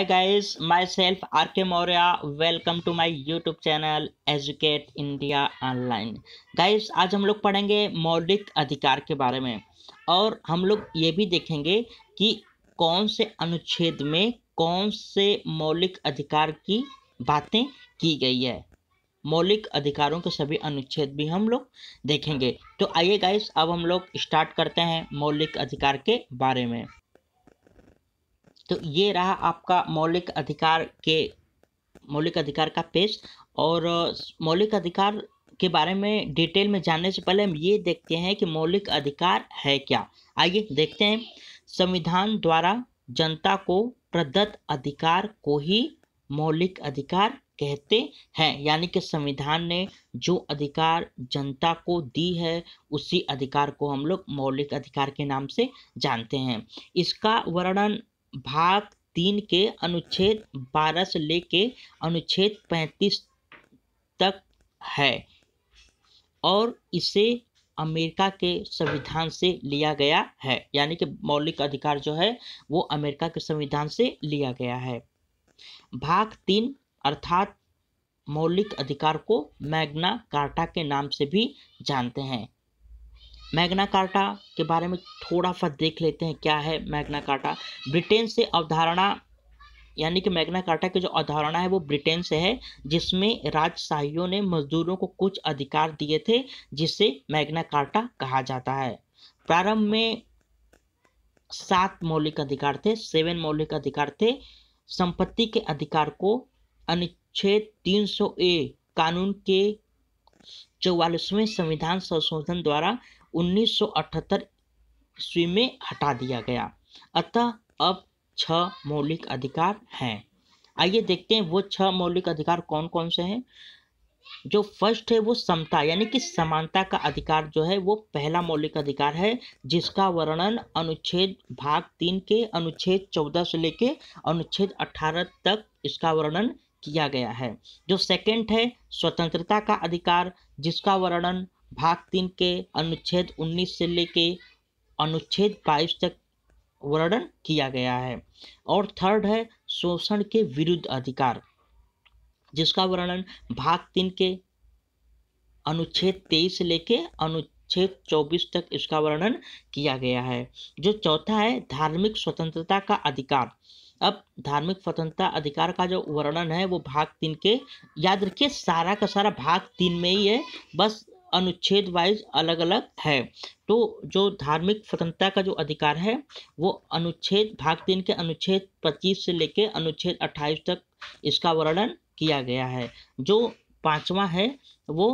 Hi guys, myself RK Maurya. Welcome to my YouTube channel Educate India Online. Guys, आज हम लोग पढ़ेंगे मौलिक अधिकार के बारे में और हम लोग ये भी देखेंगे कि कौन से अनुच्छेद में कौन से मौलिक अधिकार की बातें की गई है मौलिक अधिकारों के सभी अनुच्छेद भी हम लोग देखेंगे तो आइए गाइस अब हम लोग स्टार्ट करते हैं मौलिक अधिकार के बारे में तो ये रहा आपका मौलिक अधिकार के मौलिक अधिकार का पेज और मौलिक अधिकार के बारे में डिटेल में जानने से पहले हम ये देखते हैं कि मौलिक अधिकार है क्या आइए देखते हैं संविधान द्वारा जनता को प्रदत्त अधिकार को ही मौलिक अधिकार कहते हैं यानी कि संविधान ने जो अधिकार जनता को दी है उसी अधिकार को हम लोग मौलिक अधिकार के नाम से जानते हैं इसका वर्णन भाग तीन के अनुच्छेद बारह से लेके अनुच्छेद पैंतीस तक है और इसे अमेरिका के संविधान से लिया गया है यानी कि मौलिक अधिकार जो है वो अमेरिका के संविधान से लिया गया है भाग तीन अर्थात मौलिक अधिकार को मैग्ना कार्टा के नाम से भी जानते हैं मैग्ना कार्टा के बारे में थोड़ा सा देख लेते हैं क्या है मैग्ना कार्टा ब्रिटेन से अवधारणा यानी कि मैग्ना कार्टा की जो अवधारणा है वो ब्रिटेन से है जिसमें राजशाहियों ने मजदूरों को कुछ अधिकार दिए थे जिसे मैग्ना कार्टा कहा जाता है प्रारंभ में सात मौलिक अधिकार थे सेवन मौलिक अधिकार थे संपत्ति के अधिकार को अनुच्छेद 300 ए कानून के चौवालीसवें संविधान संशोधन द्वारा 1978 ईस्वी में हटा दिया गया अतः अब छह मौलिक अधिकार हैं आइए देखते हैं वो छह मौलिक अधिकार कौन कौन से हैं जो फर्स्ट है वो समता यानी कि समानता का अधिकार जो है वो पहला मौलिक अधिकार है जिसका वर्णन अनुच्छेद भाग तीन के अनुच्छेद चौदह से लेके अनुच्छेद अठारह तक इसका वर्णन किया गया है जो सेकंड है स्वतंत्रता का अधिकार जिसका वर्णन भाग तीन के अनुच्छेद 19 से लेके अनुच्छेद 22 तक वर्णन किया गया है और थर्ड है शोषण के विरुद्ध अधिकार जिसका वर्णन भाग तीन के अनुच्छेद तेईस से लेके अनुच्छेद चौबीस तक इसका वर्णन किया गया है जो चौथा है धार्मिक स्वतंत्रता का अधिकार अब धार्मिक स्वतंत्रता अधिकार का जो वर्णन है वो भाग तीन के याद रखिए सारा का सारा भाग तीन में ही है बस अनुच्छेद वाइज अलग अलग है तो जो धार्मिक स्वतंत्रता का जो अधिकार है वो अनुच्छेद भाग तीन के अनुच्छेद 25 से लेकर अनुच्छेद 28 तक इसका वर्णन किया गया है जो पांचवा है वो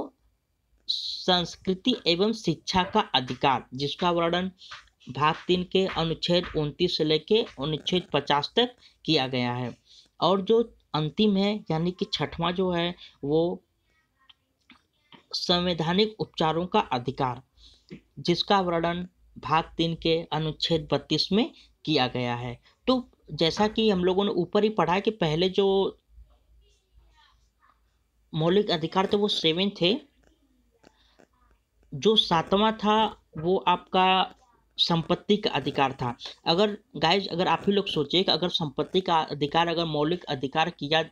संस्कृति एवं शिक्षा का अधिकार जिसका वर्णन भाग तीन के अनुच्छेद उनतीस से लेकर अनुच्छेद पचास तक किया गया है और जो अंतिम है यानी कि छठवां जो है वो संवैधानिक उपचारों का अधिकार जिसका वर्णन भाग तीन के अनुच्छेद बत्तीस में किया गया है तो जैसा कि हम लोगों ने ऊपर ही पढ़ा कि पहले जो मौलिक अधिकार थे वो सेवन थे जो सातवां था वो आपका संपत्ति का अधिकार था अगर गाइज अगर आप ही लोग सोचिए कि अगर संपत्ति का अधिकार अगर मौलिक अधिकार किया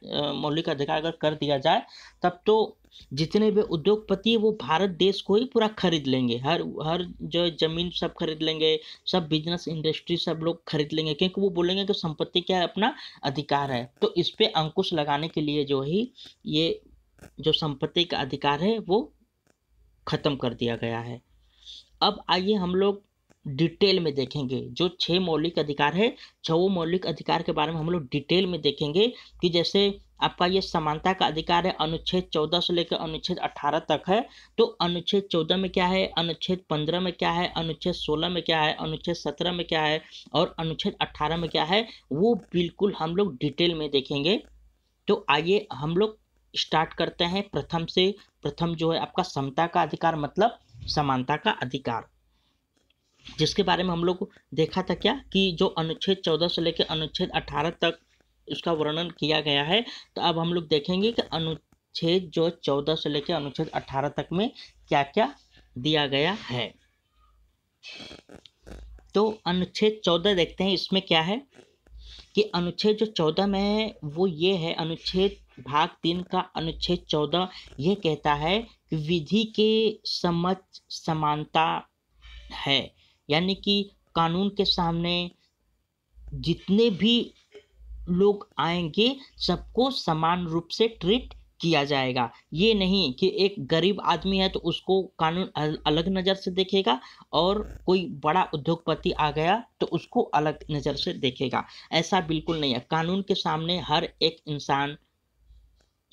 मौलिक अधिकार अगर कर दिया जाए तब तो जितने भी उद्योगपति वो भारत देश को ही पूरा खरीद लेंगे हर हर जो जमीन सब खरीद लेंगे सब बिजनेस इंडस्ट्री सब लोग खरीद लेंगे क्योंकि वो बोलेंगे कि संपत्ति क्या अपना अधिकार है तो इस पर अंकुश लगाने के लिए जो ही ये जो संपत्ति का अधिकार है वो ख़त्म कर दिया गया है अब आइए हम लोग डिटेल में देखेंगे जो छह मौलिक अधिकार है छो मौलिक अधिकार के बारे में हम लोग डिटेल में देखेंगे कि जैसे आपका ये समानता का अधिकार है अनुच्छेद चौदह से लेकर अनुच्छेद अठारह तक है तो अनुच्छेद चौदह में क्या है अनुच्छेद पंद्रह में क्या है अनुच्छेद सोलह में क्या है अनुच्छेद सत्रह में क्या है और अनुच्छेद अठारह में क्या है वो बिल्कुल हम लोग डिटेल में देखेंगे तो आइए हम लोग स्टार्ट करते हैं प्रथम से प्रथम जो है आपका समता का अधिकार मतलब समानता का अधिकार जिसके बारे में हम लोग देखा था क्या कि जो अनुच्छेद चौदह से लेकर अनुच्छेद अठारह तक इसका वर्णन किया गया है तो अब हम लोग देखेंगे कि अनुच्छेद जो चौदह से लेकर अनुच्छेद अठारह तक में क्या क्या दिया गया है तो अनुच्छेद चौदह देखते हैं इसमें क्या है कि अनुच्छेद जो चौदह में है वो ये है अनुच्छेद भाग तीन का अनुच्छेद चौदह ये कहता है कि विधि के समझ समानता है यानी कि कानून के सामने जितने भी लोग आएंगे सबको समान रूप से ट्रीट किया जाएगा ये नहीं कि एक गरीब आदमी है तो उसको कानून अलग नज़र से देखेगा और कोई बड़ा उद्योगपति आ गया तो उसको अलग नज़र से देखेगा ऐसा बिल्कुल नहीं है कानून के सामने हर एक इंसान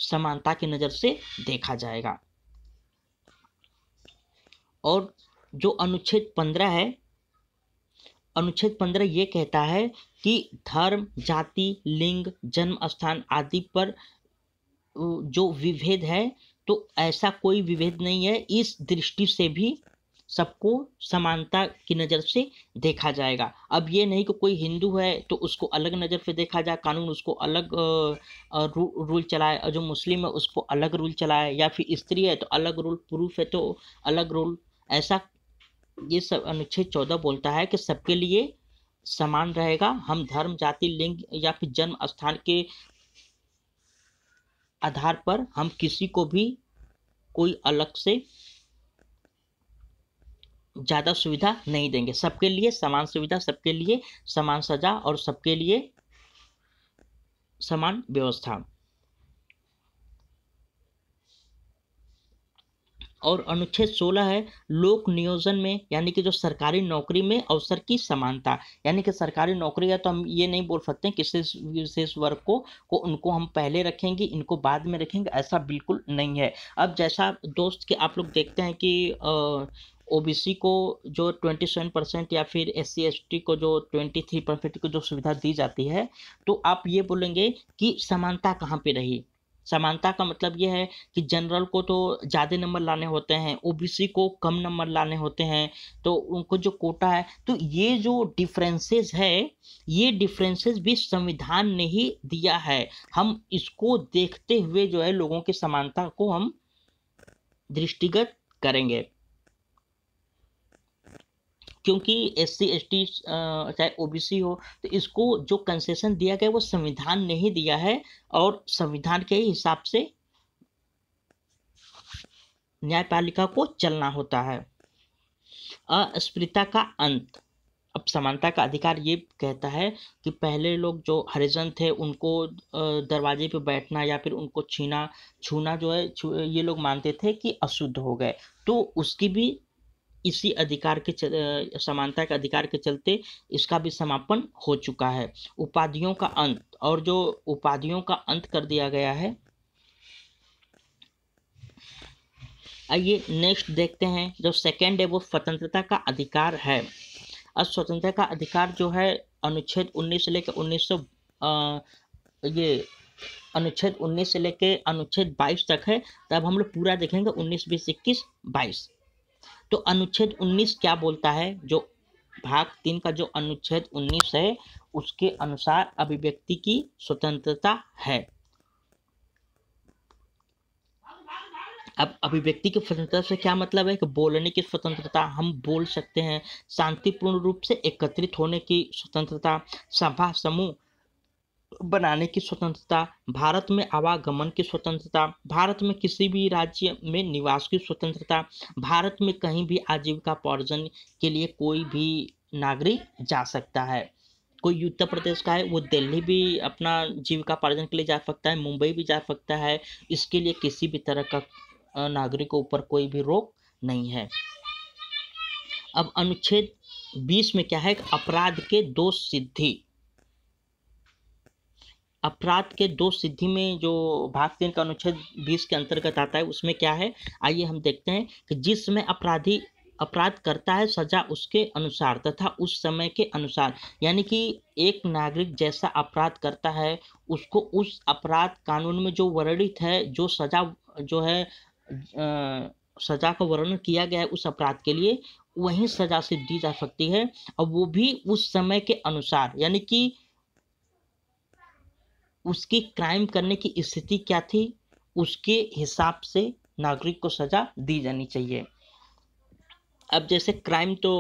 समानता की नज़र से देखा जाएगा और जो अनुच्छेद पंद्रह है अनुच्छेद पंद्रह ये कहता है कि धर्म जाति लिंग जन्म स्थान आदि पर जो विभेद है तो ऐसा कोई विभेद नहीं है इस दृष्टि से भी सबको समानता की नज़र से देखा जाएगा अब ये नहीं कि कोई हिंदू है तो उसको अलग नज़र से देखा जाए कानून उसको अलग रू, रूल चलाए और जो मुस्लिम है उसको अलग रूल चलाए या फिर स्त्री है तो अलग रूल पुरुष है तो अलग रूल ऐसा ये सब अनुच्छेद चौदह बोलता है कि सबके लिए समान रहेगा हम धर्म जाति लिंग या फिर जन्म स्थान के आधार पर हम किसी को भी कोई अलग से ज़्यादा सुविधा नहीं देंगे सबके लिए समान सुविधा सबके लिए समान सजा और सबके लिए समान व्यवस्था और अनुच्छेद 16 है लोक नियोजन में यानी कि जो सरकारी नौकरी में अवसर की समानता यानी कि सरकारी नौकरी है तो हम ये नहीं बोल सकते किसी विशेष वर्ग को को उनको हम पहले रखेंगे इनको बाद में रखेंगे ऐसा बिल्कुल नहीं है अब जैसा दोस्त कि आप लोग देखते हैं कि ओ को जो ट्वेंटी सेवन परसेंट या फिर एस सी को जो ट्वेंटी थ्री परसेंट को जो सुविधा दी जाती है तो आप ये बोलेंगे कि समानता कहाँ पे रही समानता का मतलब ये है कि जनरल को तो ज़्यादा नंबर लाने होते हैं ओबीसी को कम नंबर लाने होते हैं तो उनको जो कोटा है तो ये जो डिफरेंसेस है ये डिफरेंसेस भी संविधान ने ही दिया है हम इसको देखते हुए जो है लोगों की समानता को हम दृष्टिगत करेंगे क्योंकि एस सी एस टी चाहे ओ बी सी हो तो इसको जो कंसेशन दिया गया वो संविधान ने ही दिया है और संविधान के हिसाब से न्यायपालिका को चलना होता है अस्पृता का अंत अब समानता का अधिकार ये कहता है कि पहले लोग जो हरिजन थे उनको दरवाजे पे बैठना या फिर उनको छीना छूना जो है ये लोग मानते थे कि अशुद्ध हो गए तो उसकी भी इसी अधिकार के समानता के अधिकार के चलते इसका भी समापन हो चुका है उपाधियों का अंत और जो उपाधियों का अंत कर दिया गया है आइए नेक्स्ट देखते हैं जो सेकेंड है वो स्वतंत्रता का अधिकार है अब स्वतंत्रता का अधिकार जो है अनुच्छेद 19 से लेकर उन्नीस ये अनुच्छेद 19 से लेकर अनुच्छेद 22 तक है तब हम लोग पूरा देखेंगे 19 बीस इक्कीस बाईस तो अनुच्छेद 19 क्या बोलता है जो भाग तीन का जो अनुच्छेद 19 है उसके अनुसार अभिव्यक्ति की स्वतंत्रता है अब अभिव्यक्ति की स्वतंत्रता से क्या मतलब है कि बोलने की स्वतंत्रता हम बोल सकते हैं शांतिपूर्ण रूप से एकत्रित होने की स्वतंत्रता सभा समूह बनाने की स्वतंत्रता भारत में आवागमन की स्वतंत्रता भारत में किसी भी राज्य में निवास की स्वतंत्रता भारत में कहीं भी आजीविका पार्जन के लिए कोई भी नागरिक जा सकता है कोई उत्तर प्रदेश का है वो दिल्ली भी अपना जीविका पार्जन के लिए जा सकता है मुंबई भी जा सकता है इसके लिए किसी भी तरह का नागरिक ऊपर कोई भी रोक नहीं है अब अनुच्छेद बीस में क्या है अपराध के दो सिद्धि अपराध के दो सिद्धि में जो भाग तीन का अनुच्छेद बीस के अंतर्गत आता है उसमें क्या है आइए हम देखते हैं कि जिस समय अपराधी अपराध करता है सजा उसके अनुसार तथा उस समय के अनुसार यानी कि एक नागरिक जैसा अपराध करता है उसको उस अपराध कानून में जो वर्णित है जो सजा जो है आ, सजा का वर्णन किया गया है उस अपराध के लिए वही सजा से दी जा सकती है और वो भी उस समय के अनुसार यानी कि उसकी क्राइम करने की स्थिति क्या थी उसके हिसाब से नागरिक को सज़ा दी जानी चाहिए अब जैसे क्राइम तो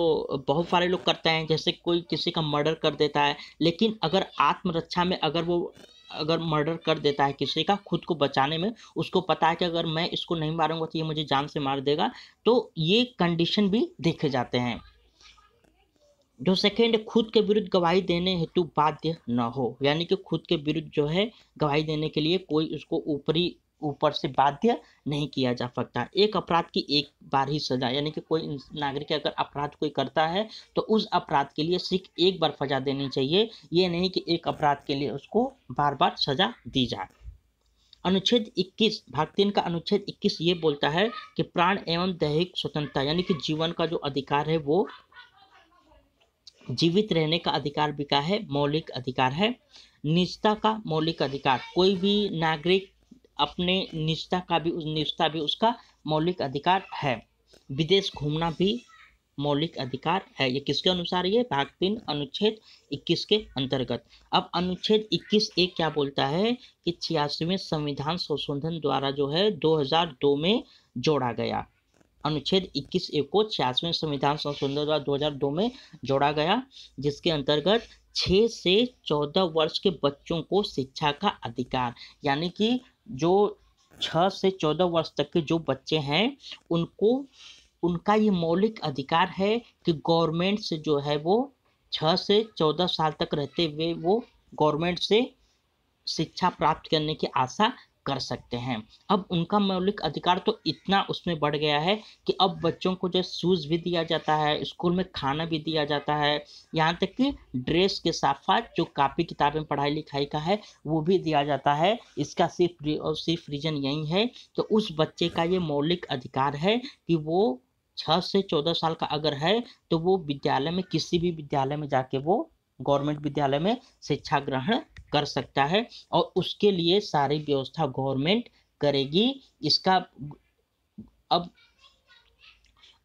बहुत सारे लोग करते हैं जैसे कोई किसी का मर्डर कर देता है लेकिन अगर आत्मरक्षा में अगर वो अगर मर्डर कर देता है किसी का खुद को बचाने में उसको पता है कि अगर मैं इसको नहीं मारूंगा तो ये मुझे जान से मार देगा तो ये कंडीशन भी देखे जाते हैं जो सेकेंड खुद के विरुद्ध गवाही देने हेतु बाध्य न हो यानी कि खुद के विरुद्ध जो है गवाही देने के लिए कोई उसको ऊपरी ऊपर से बाध्य नहीं किया जा सकता एक अपराध की एक बार ही सजा यानी कि कोई नागरिक अगर अपराध कोई करता है तो उस अपराध के लिए सिर्फ एक बार सजा देनी चाहिए ये नहीं कि एक अपराध के लिए उसको बार बार सजा दी जाए अनुच्छेद 21 भाग तीन का अनुच्छेद 21 ये बोलता है कि प्राण एवं दैहिक स्वतंत्रता यानी कि जीवन का जो अधिकार है वो जीवित रहने का अधिकार भी का है मौलिक अधिकार है निजता का मौलिक अधिकार कोई भी नागरिक अपने निजता का भी निजता भी उसका मौलिक अधिकार है विदेश घूमना भी मौलिक अधिकार है ये किसके अनुसार ये भाग तीन अनुच्छेद 21 के अंतर्गत अब अनुच्छेद 21 एक क्या बोलता है कि छियासीवें संविधान संशोधन द्वारा जो है 2002 में जोड़ा गया अनुच्छेद 21 ए को छियासवें संविधान संशोधन द्वारा 2002 में जोड़ा गया जिसके अंतर्गत छः से चौदह वर्ष के बच्चों को शिक्षा का अधिकार यानी कि जो छः से चौदह वर्ष तक के जो बच्चे हैं उनको उनका ये मौलिक अधिकार है कि गवर्नमेंट से जो है वो छः से चौदह साल तक रहते हुए वो गवर्नमेंट से शिक्षा प्राप्त करने की आशा कर सकते हैं अब उनका मौलिक अधिकार तो इतना उसमें बढ़ गया है कि अब बच्चों को जो शूज़ भी दिया जाता है स्कूल में खाना भी दिया जाता है यहाँ तक कि ड्रेस के साथ साथ जो कापी किताबें पढ़ाई लिखाई का है वो भी दिया जाता है इसका सिर्फ और सिर्फ रीज़न यही है तो उस बच्चे का ये मौलिक अधिकार है कि वो छः से चौदह साल का अगर है तो वो विद्यालय में किसी भी विद्यालय में जाके वो गवर्नमेंट विद्यालय में शिक्षा ग्रहण कर सकता है और उसके लिए सारी व्यवस्था गवर्नमेंट करेगी इसका अब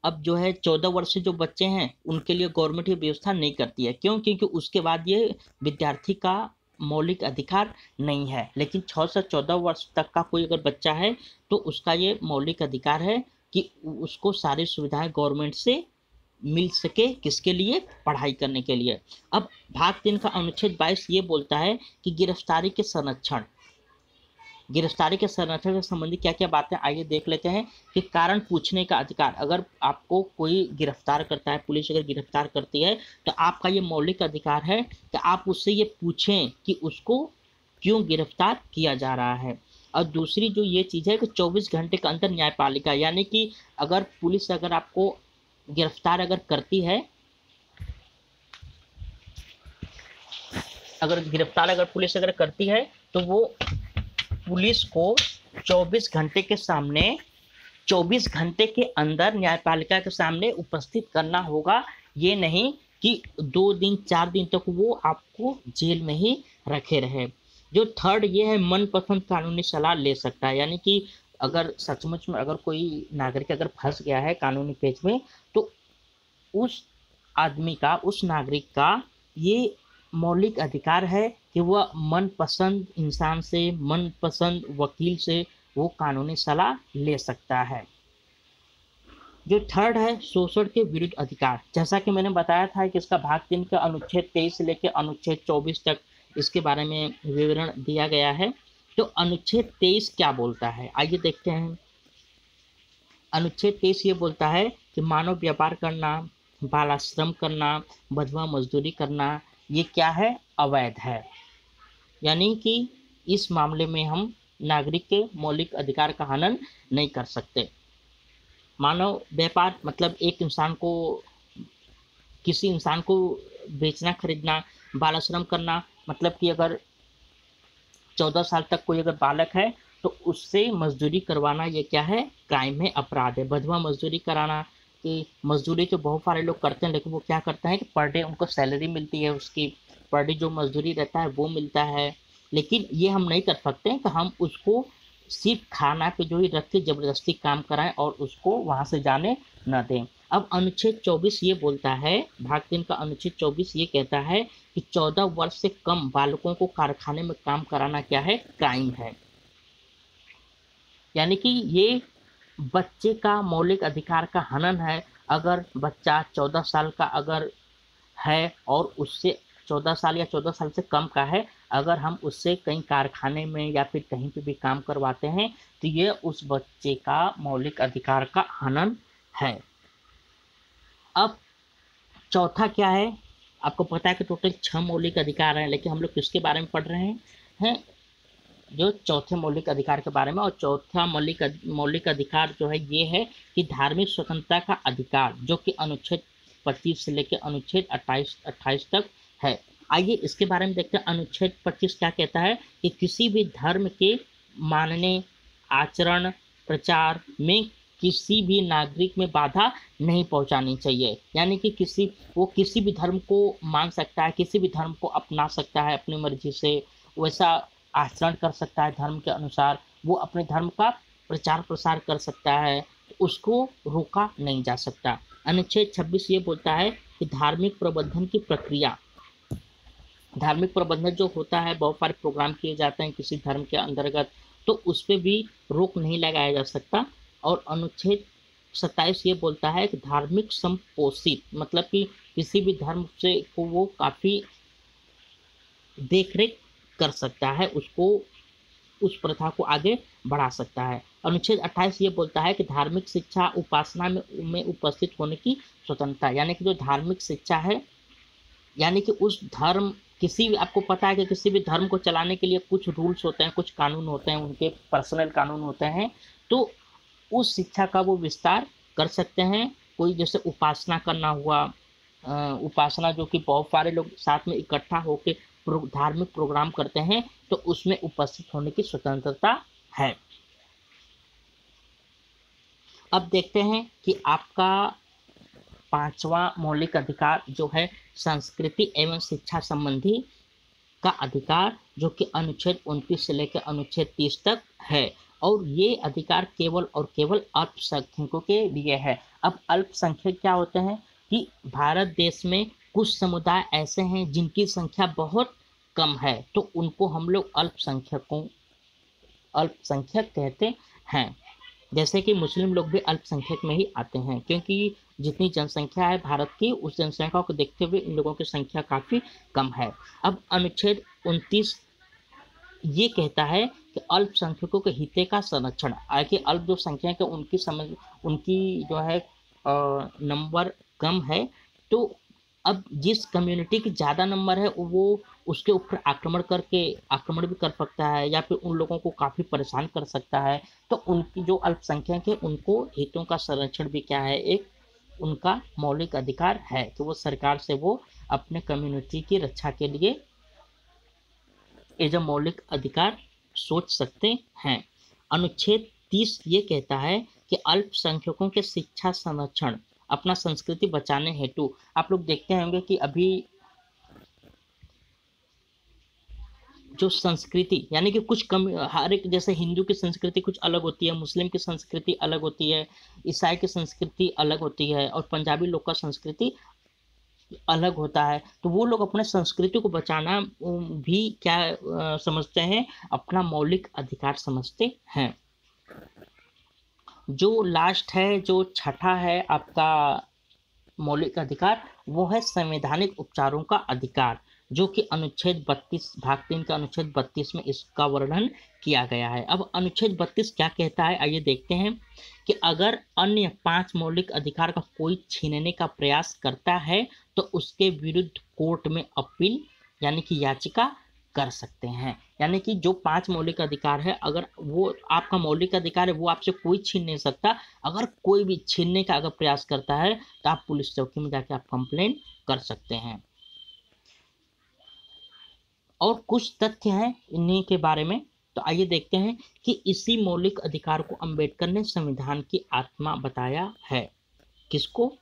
अब जो है चौदह वर्ष से जो बच्चे हैं उनके लिए गवर्नमेंट ये व्यवस्था नहीं करती है क्यों क्योंकि उसके बाद ये विद्यार्थी का मौलिक अधिकार नहीं है लेकिन छः से चौदह वर्ष तक का कोई अगर बच्चा है तो उसका ये मौलिक अधिकार है कि उसको सारी सुविधाएं गवर्नमेंट से मिल सके किसके लिए पढ़ाई करने के लिए अब भाग तीन का अनुच्छेद बाईस ये बोलता है कि गिरफ्तारी के संरक्षण गिरफ्तारी के संरक्षण से संबंधित क्या क्या बातें आइए देख लेते हैं कि कारण पूछने का अधिकार अगर आपको कोई गिरफ्तार करता है पुलिस अगर गिरफ्तार करती है तो आपका ये मौलिक अधिकार है कि आप उससे ये पूछें कि उसको क्यों गिरफ्तार किया जा रहा है और दूसरी जो ये चीज़ है कि 24 घंटे के अंदर न्यायपालिका यानी कि अगर पुलिस अगर आपको गिरफ्तार अगर करती है अगर गिरफ्तार अगर पुलिस अगर करती है तो वो पुलिस को 24 घंटे के सामने 24 घंटे के अंदर न्यायपालिका के सामने उपस्थित करना होगा ये नहीं कि दो दिन चार दिन तक वो आपको जेल में ही रखे रहे जो थर्ड ये है मनपसंद कानूनी सलाह ले सकता है यानी कि अगर सचमुच में अगर कोई नागरिक अगर फंस गया है कानूनी पेज में तो उस आदमी का उस नागरिक का ये मौलिक अधिकार है कि वह मनपसंद इंसान से मनपसंद वकील से वो कानूनी सलाह ले सकता है जो थर्ड है शोषण के विरुद्ध अधिकार जैसा कि मैंने बताया था कि इसका भाग तीन का अनुच्छेद तेईस से लेकर अनुच्छेद चौबीस तक इसके बारे में विवरण दिया गया है तो अनुच्छेद तेईस क्या बोलता है आइए देखते हैं अनुच्छेद तेईस ये बोलता है कि मानव व्यापार करना बाल करना बधवा मजदूरी करना ये क्या है अवैध है यानी कि इस मामले में हम नागरिक के मौलिक अधिकार का हनन नहीं कर सकते मानव व्यापार मतलब एक इंसान को किसी इंसान को बेचना खरीदना बाल आश्रम करना मतलब कि अगर चौदह साल तक कोई अगर बालक है तो उससे मजदूरी करवाना ये क्या है क्राइम है अपराध है बधवा मजदूरी कराना कि मजदूरी तो बहुत सारे लोग करते हैं लेकिन वो क्या करते हैं कि पर डे उनको सैलरी मिलती है उसकी पर डे जो मजदूरी रहता है वो मिलता है लेकिन ये हम नहीं कर सकते हैं कि हम उसको सिर्फ खाना पे जो ही रख के ज़बरदस्ती काम कराएं और उसको वहाँ से जाने ना दें अब अनुच्छेद 24 ये बोलता है भाग तीन का अनुच्छेद 24 ये कहता है कि 14 वर्ष से कम बालकों को कारखाने में काम कराना क्या है क्राइम है यानी कि ये बच्चे का मौलिक अधिकार का हनन है अगर बच्चा 14 साल का अगर है और उससे 14 साल या 14 साल से कम का है अगर हम उससे कहीं कारखाने में या फिर कहीं पे भी काम करवाते हैं तो ये उस बच्चे का मौलिक अधिकार का हनन है अब चौथा क्या है आपको पता है कि टोटल छः मौलिक अधिकार हैं लेकिन हम लोग किसके बारे में पढ़ रहे हैं हैं जो चौथे मौलिक अधिकार के बारे में और चौथा मौलिक मौलिक अधिकार जो है ये है कि धार्मिक स्वतंत्रता का अधिकार जो कि अनुच्छेद पच्चीस से लेकर अनुच्छेद अट्ठाईस अट्ठाईस तक है आइए इसके बारे में देखते हैं अनुच्छेद पच्चीस क्या कहता है कि किसी भी धर्म के मानने आचरण प्रचार में किसी भी नागरिक में बाधा नहीं पहुंचानी चाहिए यानी कि किसी वो किसी भी धर्म को मान सकता है किसी भी धर्म को अपना सकता है अपनी मर्जी से वैसा आचरण कर सकता है धर्म के अनुसार वो अपने धर्म का प्रचार प्रसार कर सकता है तो उसको रोका नहीं जा सकता अनुच्छेद छब्बीस ये बोलता है कि धार्मिक प्रबंधन की प्रक्रिया धार्मिक प्रबंधन जो होता है बहुत सारे प्रोग्राम किए जाते हैं किसी धर्म के अंतर्गत तो उस पर भी रोक नहीं लगाया जा सकता और अनुच्छेद सत्ताईस ये बोलता है कि धार्मिक संपोषित मतलब कि किसी भी धर्म से को वो काफ़ी देख रेख कर सकता है उसको उस प्रथा को आगे बढ़ा सकता है अनुच्छेद 28 ये बोलता है कि धार्मिक शिक्षा उपासना में में उपस्थित होने की स्वतंत्रता यानी कि जो धार्मिक शिक्षा है यानी कि उस धर्म किसी भी आपको पता है कि किसी भी धर्म को चलाने के लिए कुछ रूल्स होते हैं कुछ कानून होते हैं उनके पर्सनल कानून होते हैं तो उस शिक्षा का वो विस्तार कर सकते हैं कोई जैसे उपासना करना हुआ उपासना जो कि बहुत सारे लोग साथ में इकट्ठा होकर प्रो, धार्मिक प्रोग्राम करते हैं तो उसमें उपस्थित होने की स्वतंत्रता है अब देखते हैं कि आपका पांचवा मौलिक अधिकार जो है संस्कृति एवं शिक्षा संबंधी का अधिकार जो कि अनुच्छेद उनतीस से लेकर अनुच्छेद तीस तक है और ये अधिकार केवल और केवल अल्पसंख्यकों के लिए है अब अल्पसंख्यक क्या होते हैं कि भारत देश में कुछ समुदाय ऐसे हैं जिनकी संख्या बहुत कम है तो उनको हम लोग अल्पसंख्यकों अल्पसंख्यक कहते हैं जैसे कि मुस्लिम लोग भी अल्पसंख्यक में ही आते हैं क्योंकि जितनी जनसंख्या है भारत की उस जनसंख्या को देखते हुए इन लोगों की संख्या काफ़ी कम है अब अनुच्छेद उनतीस ये कहता है कि अल्पसंख्यकों के हित का संरक्षण आगे अल्प जो संख्या है उनकी समझ उनकी जो है नंबर कम है तो अब जिस कम्युनिटी की ज़्यादा नंबर है वो उसके ऊपर आक्रमण करके आक्रमण भी कर सकता है या फिर उन लोगों को काफ़ी परेशान कर सकता है तो उनकी जो अल्पसंख्यक है उनको हितों का संरक्षण भी क्या है एक उनका मौलिक अधिकार है कि तो वो सरकार से वो अपने कम्युनिटी की रक्षा के लिए एज अ मौलिक अधिकार सोच सकते हैं अनुच्छेद तीस ये कहता है कि अल्पसंख्यकों के शिक्षा संरक्षण अपना संस्कृति बचाने हेतु आप लोग देखते होंगे कि अभी जो संस्कृति यानी कि कुछ कम हर एक जैसे हिंदू की संस्कृति कुछ अलग होती है मुस्लिम की संस्कृति अलग होती है ईसाई की संस्कृति अलग होती है और पंजाबी लोग का संस्कृति अलग होता है तो वो लोग अपने संस्कृति को बचाना भी क्या समझते हैं अपना मौलिक अधिकार समझते हैं जो लास्ट है जो छठा है आपका मौलिक अधिकार वो है संवैधानिक उपचारों का अधिकार जो कि अनुच्छेद 32 भाग तीन का अनुच्छेद 32 में इसका वर्णन किया गया है अब अनुच्छेद 32 क्या कहता है आइए देखते हैं कि अगर अन्य पांच मौलिक अधिकार का कोई छीनने का प्रयास करता है तो उसके विरुद्ध कोर्ट में अपील यानी कि याचिका कर सकते हैं यानी कि जो पांच मौलिक अधिकार है अगर वो आपका मौलिक अधिकार है वो आपसे कोई छीन नहीं सकता अगर कोई भी छीनने का अगर प्रयास करता है तो आप पुलिस चौकी में जाके आप कंप्लेन कर सकते हैं और कुछ तथ्य हैं इन्हीं के बारे में तो आइए देखते हैं कि इसी मौलिक अधिकार को अंबेडकर ने संविधान की आत्मा बताया है किसको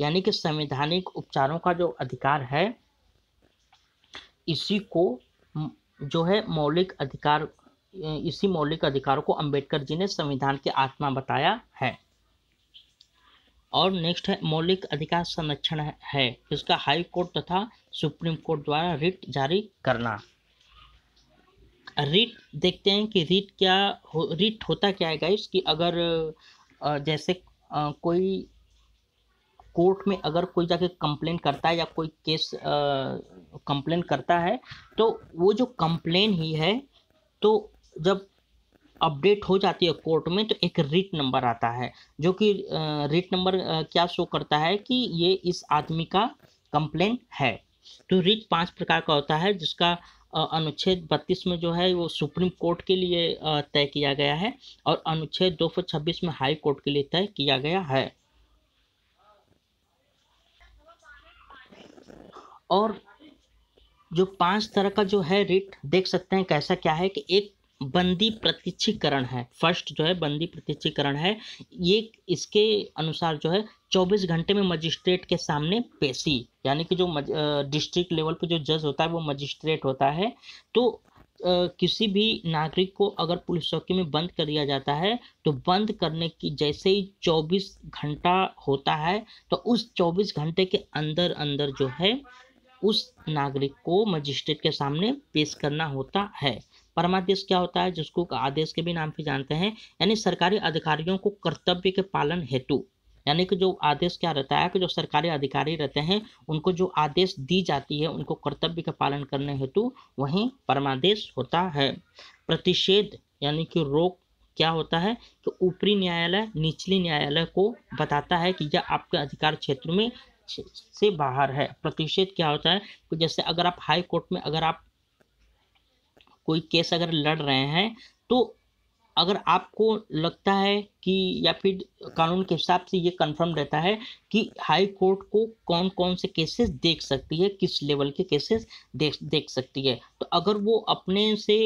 यानी कि संवैधानिक उपचारों का जो अधिकार है इसी को जो है मौलिक अधिकार इसी मौलिक अधिकारों को अंबेडकर जी ने संविधान की आत्मा बताया है और नेक्स्ट है मौलिक अधिकार संरक्षण है इसका हाई कोर्ट तथा सुप्रीम कोर्ट द्वारा रिट जारी करना रिट देखते हैं कि रिट क्या हो रिट होता क्या है गाइस कि अगर जैसे कोई कोर्ट में अगर कोई जाके कंप्लेन करता है या कोई केस कंप्लेन करता है तो वो जो कंप्लेन ही है तो जब अपडेट हो जाती है कोर्ट में तो एक रिट नंबर आता है जो कि रिट नंबर क्या शो करता है कि ये इस आदमी का कंप्लेन है तो रिट पांच प्रकार का होता है जिसका अनुच्छेद बत्तीस में जो है वो सुप्रीम कोर्ट के लिए तय किया गया है और अनुच्छेद दो सौ छब्बीस में हाई कोर्ट के लिए तय किया गया है और जो पांच तरह का जो है रिट देख सकते हैं कैसा क्या है कि एक बंदी प्रतीक्षीकरण है फर्स्ट जो है बंदी प्रतीक्षीकरण है ये इसके अनुसार जो है 24 घंटे में मजिस्ट्रेट के सामने पेशी यानी कि जो डिस्ट्रिक्ट लेवल पे जो जज होता है वो मजिस्ट्रेट होता है तो किसी भी नागरिक को अगर पुलिस चौकी में बंद कर दिया जाता है तो बंद करने की जैसे ही 24 घंटा होता है तो उस 24 घंटे के अंदर अंदर जो है उस नागरिक को मजिस्ट्रेट के सामने पेश करना होता है परमादेश क्या होता है जिसको आदेश के भी नाम से जानते हैं यानी सरकारी अधिकारियों को कर्तव्य के पालन हेतु यानी कि जो आदेश क्या रहता है कि जो सरकारी अधिकारी रहते हैं उनको जो आदेश दी जाती है उनको कर्तव्य का पालन करने हेतु वहीं परमादेश होता है प्रतिषेध यानी कि रोक क्या होता है कि ऊपरी न्यायालय निचली न्यायालय को बताता है कि यह आपके अधिकार क्षेत्र में से बाहर है प्रतिषेध क्या होता है कि जैसे अगर आप हाई कोर्ट में अगर आप कोई केस अगर लड़ रहे हैं तो अगर आपको लगता है कि या फिर कानून के हिसाब से ये कंफर्म रहता है कि हाई कोर्ट को कौन कौन से केसेस देख सकती है किस लेवल के केसेस देख देख सकती है तो अगर वो अपने से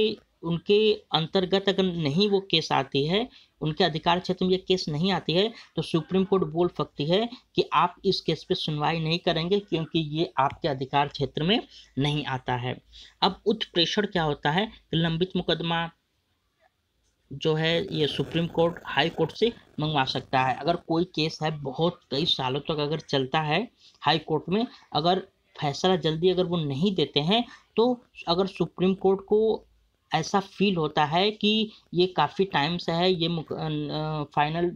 उनके अंतर्गत अगर नहीं वो केस आती है उनके अधिकार क्षेत्र में ये केस नहीं आती है तो सुप्रीम कोर्ट बोल सकती है कि आप इस केस पे सुनवाई नहीं करेंगे क्योंकि ये आपके अधिकार क्षेत्र में नहीं आता है अब उत्प्रेषण क्या होता है लंबित मुकदमा जो है ये सुप्रीम कोर्ट हाई कोर्ट से मंगवा सकता है अगर कोई केस है बहुत कई सालों तक तो अगर चलता है हाई कोर्ट में अगर फैसला जल्दी अगर वो नहीं देते हैं तो अगर सुप्रीम कोर्ट को ऐसा फील होता है कि ये काफ़ी टाइम से है ये फाइनल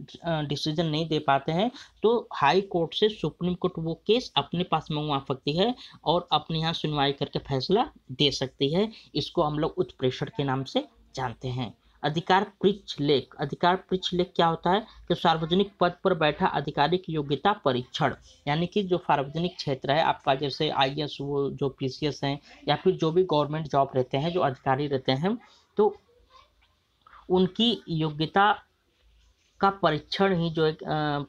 डिसीजन नहीं दे पाते हैं तो हाई कोर्ट से सुप्रीम कोर्ट वो केस अपने पास मंगवा सकती है और अपने यहाँ सुनवाई करके फैसला दे सकती है इसको हम लोग उच्च प्रेशर के नाम से जानते हैं अधिकार परीक्ष लेख अधिकार परीक्ष लेख क्या होता है कि सार्वजनिक पद पर बैठा अधिकारिक योग्यता परीक्षण यानी कि जो सार्वजनिक क्षेत्र है आपका जैसे आई एस वो जो पी सी एस हैं या फिर जो भी गवर्नमेंट जॉब रहते हैं जो अधिकारी रहते हैं तो उनकी योग्यता का परीक्षण ही जो एक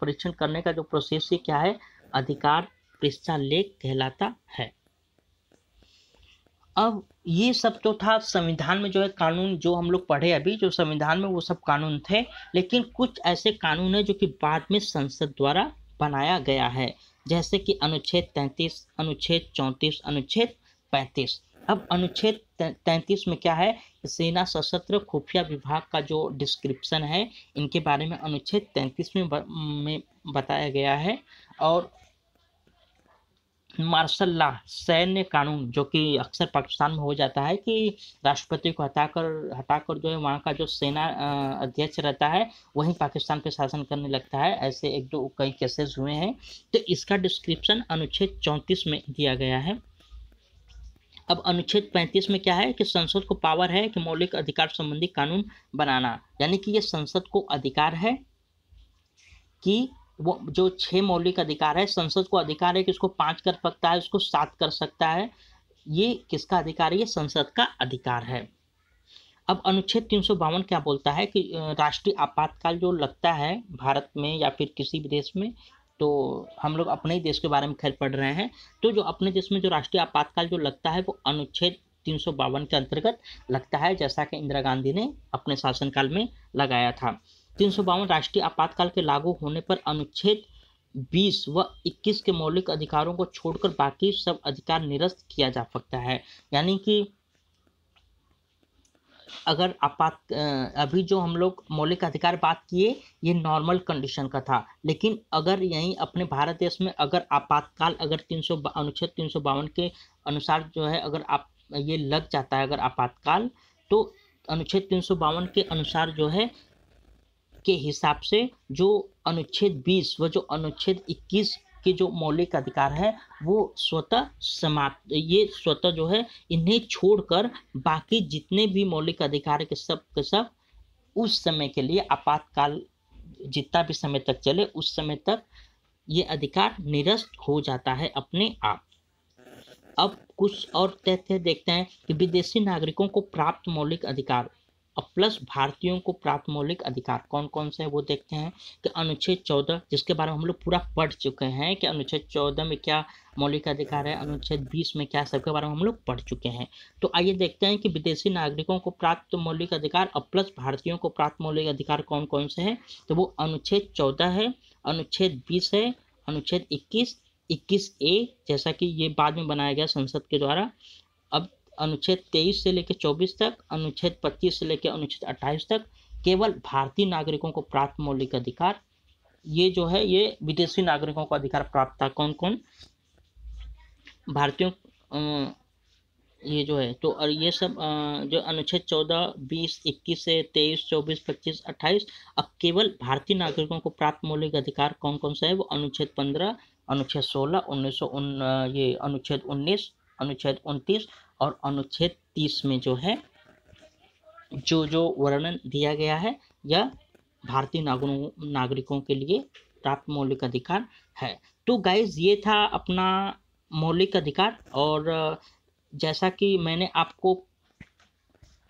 परीक्षण करने का जो प्रोसेस ही क्या है अधिकार परीक्षा लेख कहलाता है अब ये सब तो था संविधान में जो है कानून जो हम लोग पढ़े अभी जो संविधान में वो सब कानून थे लेकिन कुछ ऐसे कानून है जो कि बाद में संसद द्वारा बनाया गया है जैसे कि अनुच्छेद तैंतीस अनुच्छेद चौंतीस अनुच्छेद पैंतीस अब अनुच्छेद तैंतीस में क्या है सेना सशस्त्र खुफिया विभाग का जो डिस्क्रिप्शन है इनके बारे में अनुच्छेद तैंतीस में, में बताया गया है और मार्शल ला सैन्य कानून जो कि अक्सर पाकिस्तान में हो जाता है कि राष्ट्रपति को हटाकर हटाकर जो है वहाँ का जो सेना अध्यक्ष रहता है वहीं पाकिस्तान पे शासन करने लगता है ऐसे एक दो कई केसेस हुए हैं तो इसका डिस्क्रिप्शन अनुच्छेद चौंतीस में दिया गया है अब अनुच्छेद पैंतीस में क्या है कि संसद को पावर है कि मौलिक अधिकार संबंधी कानून बनाना यानी कि ये संसद को अधिकार है कि वो जो छः मौलिक अधिकार है संसद को अधिकार है कि उसको पाँच कर सकता है उसको सात कर सकता है ये किसका अधिकार है ये संसद का अधिकार है अब अनुच्छेद तीन क्या बोलता है कि राष्ट्रीय आपातकाल जो लगता है भारत में या फिर किसी भी देश में तो हम लोग अपने ही देश के बारे में खैर पढ़ रहे हैं तो जो अपने देश में जो राष्ट्रीय आपातकाल जो लगता है वो अनुच्छेद तीन के अंतर्गत लगता है जैसा कि इंदिरा गांधी ने अपने शासनकाल में लगाया था तीन सौ बावन राष्ट्रीय आपातकाल के लागू होने पर अनुच्छेद बीस व इक्कीस के मौलिक अधिकारों को छोड़कर बाकी सब अधिकार निरस्त किया जा सकता है यानी कि अगर आपात अभी जो हम लोग मौलिक अधिकार बात किए ये नॉर्मल कंडीशन का था लेकिन अगर यहीं अपने भारत देश में अगर आपातकाल अगर तीन सौ अनुच्छेद तीन सौ बावन के अनुसार जो है अगर आप ये लग जाता है अगर आपातकाल तो अनुच्छेद तीन सौ बावन के अनुसार जो है के हिसाब से जो अनुच्छेद 20 व जो अनुच्छेद 21 के जो मौलिक अधिकार है वो स्वतः समाप्त ये स्वतः जो है इन्हें छोड़कर बाकी जितने भी मौलिक अधिकार के सब के सब उस समय के लिए आपातकाल जितना भी समय तक चले उस समय तक ये अधिकार निरस्त हो जाता है अपने आप अब कुछ और तथ्य देखते हैं कि विदेशी नागरिकों को प्राप्त मौलिक अधिकार और प्लस भारतीयों को प्राप्त मौलिक अधिकार कौन कौन से हैं वो देखते हैं कि अनुच्छेद चौदह जिसके बारे में हम लोग पूरा पढ़ चुके हैं कि अनुच्छेद चौदह में क्या मौलिक अधिकार है अनुच्छेद बीस में क्या सबके बारे में हम लोग पढ़ चुके हैं तो आइए देखते हैं कि विदेशी नागरिकों को प्राप्त मौलिक अधिकार और प्लस भारतीयों को प्राप्त मौलिक अधिकार कौन कौन से हैं तो वो अनुच्छेद चौदह है अनुच्छेद बीस है अनुच्छेद इक्कीस इक्कीस ए जैसा कि ये बाद में बनाया गया संसद के द्वारा अब अनुच्छेद 23 से लेकर 24 तक अनुच्छेद 25 से लेकर अनुच्छेद 28 तक केवल भारतीय नागरिकों को प्राप्त मौलिक अधिकार ये जो है ये विदेशी नागरिकों को अधिकार प्राप्त था कौन कौन भारतीयों ये जो है तो और ये सब जो अनुच्छेद चौदह बीस इक्कीस से तेईस चौबीस पच्चीस अट्ठाईस अब केवल भारतीय नागरिकों को प्राप्त मौलिक अधिकार कौन कौन सा है वो अनुच्छेद पंद्रह अनुच्छेद सोलह उन्नीस सौ ये अनुच्छेद उन्नीस अनुच्छेद उनतीस और अनुच्छेद तीस में जो है जो जो वर्णन दिया गया है यह भारतीय नागरिकों के लिए प्राप्त मौलिक अधिकार है तो गाइज ये था अपना मौलिक अधिकार और जैसा कि मैंने आपको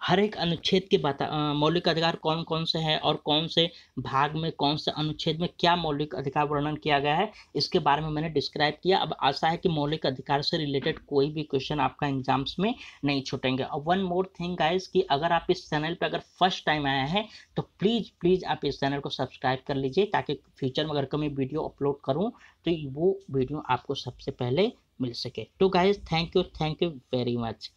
हर एक अनुच्छेद के बता मौलिक अधिकार कौन कौन से हैं और कौन से भाग में कौन से अनुच्छेद में क्या मौलिक अधिकार वर्णन किया गया है इसके बारे में मैंने डिस्क्राइब किया अब आशा है कि मौलिक अधिकार से रिलेटेड कोई भी क्वेश्चन आपका एग्जाम्स में नहीं छूटेंगे और वन मोर थिंग गाइज कि अगर आप इस चैनल पर अगर फर्स्ट टाइम आया है तो प्लीज़ प्लीज़ आप इस चैनल को सब्सक्राइब कर लीजिए ताकि फ्यूचर में अगर कभी वीडियो अपलोड करूँ तो वो वीडियो आपको सबसे पहले मिल सके तो guys thank you thank you very much